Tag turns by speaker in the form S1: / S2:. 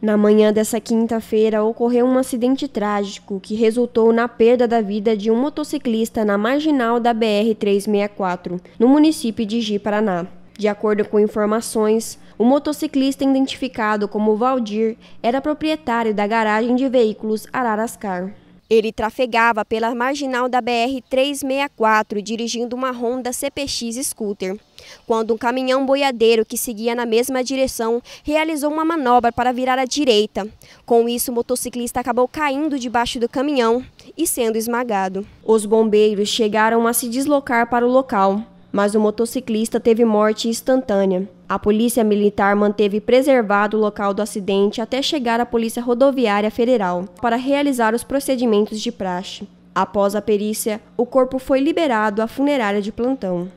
S1: Na manhã dessa quinta-feira, ocorreu um acidente trágico que resultou na perda da vida de um motociclista na marginal da BR-364, no município de Ji Paraná. De acordo com informações, o motociclista identificado como Valdir era proprietário da garagem de veículos Ararascar. Ele trafegava pela marginal da BR-364, dirigindo uma Honda CPX Scooter, quando um caminhão boiadeiro que seguia na mesma direção realizou uma manobra para virar à direita. Com isso, o motociclista acabou caindo debaixo do caminhão e sendo esmagado. Os bombeiros chegaram a se deslocar para o local mas o motociclista teve morte instantânea. A Polícia Militar manteve preservado o local do acidente até chegar à Polícia Rodoviária Federal para realizar os procedimentos de praxe. Após a perícia, o corpo foi liberado à funerária de plantão.